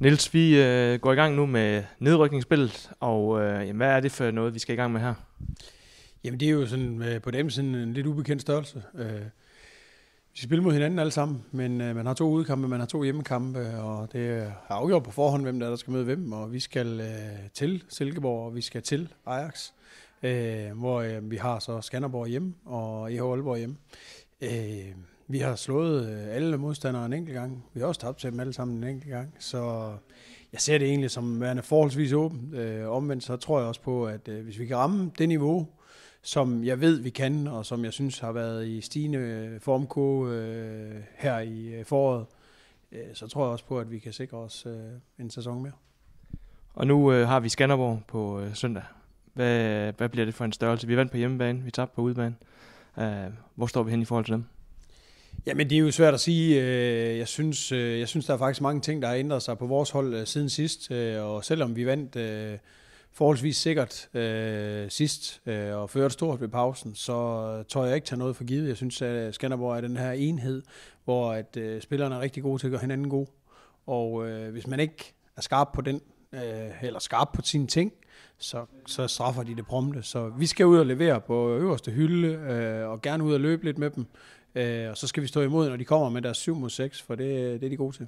Nils, vi øh, går i gang nu med nedrykningsspillet, og øh, jamen, hvad er det for noget, vi skal i gang med her? Jamen det er jo sådan, øh, på dem sådan en lidt ubekendt størrelse. Øh, vi spiller mod hinanden alle sammen, men øh, man har to udkampe, man har to hjemmekampe, og det er afgjort på forhånd, hvem der, er, der skal møde hvem, og vi skal øh, til Silkeborg, og vi skal til Ajax, øh, hvor øh, vi har så Skanderborg hjemme og EH Aalborg hjemme. Øh, vi har slået øh, alle modstandere en enkelt gang. Vi har også tabt til dem alle sammen en enkelt gang. Så jeg ser det egentlig som værende forholdsvis åbent. Øh, omvendt så tror jeg også på, at øh, hvis vi kan ramme det niveau, som jeg ved, vi kan, og som jeg synes har været i stigende formko øh, her i øh, foråret, øh, så tror jeg også på, at vi kan sikre os øh, en sæson mere. Og nu øh, har vi Skanderborg på øh, søndag. Hvad, hvad bliver det for en størrelse? Vi vandt på hjemmebane, vi tabte på udebane. Øh, hvor står vi hen i forhold til dem? Jamen, det er jo svært at sige. Øh, jeg synes, øh, jeg synes, der er faktisk mange ting, der har ændret sig på vores hold øh, siden sidst. Og selvom vi vandt forholdsvis sikkert sidst og førte stort ved pausen, så tør jeg ikke tage noget for givet. Jeg synes, at Skanderborg er den her enhed, hvor at spillerne er rigtig gode til at gøre hinanden gode. Og hvis man ikke er skarp på den, øh, eller skarp på sine ting, så, så straffer de det prompte. Så vi skal ud og levere på øverste hylde, øh, og gerne ud og løbe lidt med dem. Øh, og så skal vi stå imod, når de kommer med deres 7 mod 6, for det, det er de gode til.